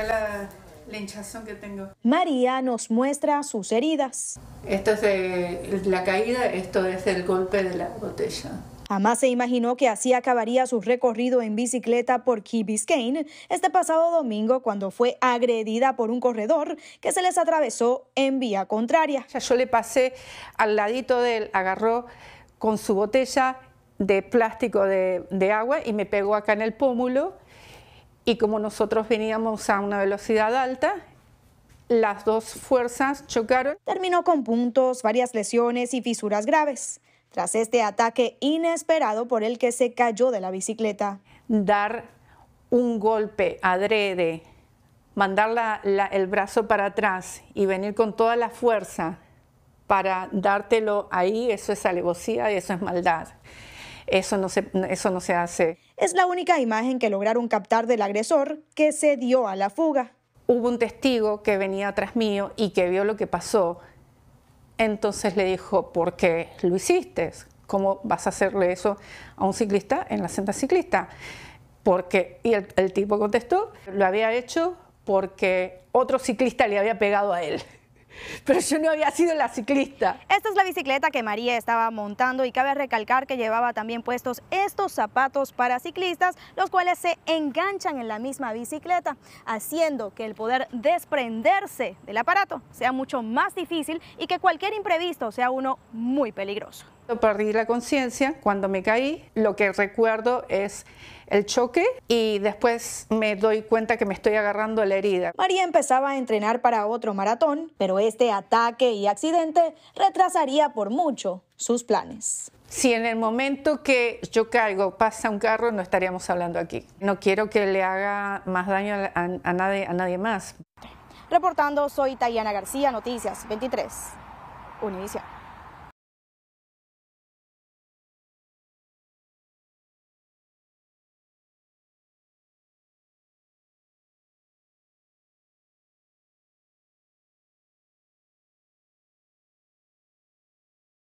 la, hinchazón que tengo. María nos muestra sus heridas. Esto es la caída, esto es el golpe de la botella. Jamás se imaginó que así acabaría su recorrido en bicicleta por Key Biscayne este pasado domingo cuando fue agredida por un corredor que se les atravesó en vía contraria. Yo le pasé al ladito de él, agarró con su botella de plástico de, de agua y me pegó acá en el pómulo y como nosotros veníamos a una velocidad alta, las dos fuerzas chocaron. Terminó con puntos, varias lesiones y fisuras graves, tras este ataque inesperado por el que se cayó de la bicicleta. Dar un golpe adrede, mandar el brazo para atrás y venir con toda la fuerza para dártelo ahí, eso es alevosía y eso es maldad eso no, se, hace. Es la única imagen que lograron captar del agresor que se dio a la fuga. Hubo un testigo que venía atrás mío y que vio lo que pasó. Entonces le dijo, ¿por qué lo hiciste? ¿Cómo vas a hacerle eso a un ciclista en la senda ciclista? Porque, y el tipo contestó, lo había hecho porque otro ciclista le había pegado a él. pero yo no había sido la ciclista. Esta es la bicicleta que María estaba montando y cabe recalcar que llevaba también puestos estos zapatos para ciclistas, los cuales se enganchan en la misma bicicleta, haciendo que el poder desprenderse del aparato sea mucho más difícil y que cualquier imprevisto sea uno muy peligroso. Perdí la conciencia cuando me caí. Lo que recuerdo es el choque y después me doy cuenta que me estoy agarrando la herida. María empezaba a entrenar para otro maratón, pero este ataque y accidente retrasaría por mucho sus planes. Si en el momento que yo caigo pasa un carro, no estaríamos hablando aquí. No quiero que le haga más daño a, nadie, a nadie más. Reportando, soy Tayana García, Noticias 23, Univision.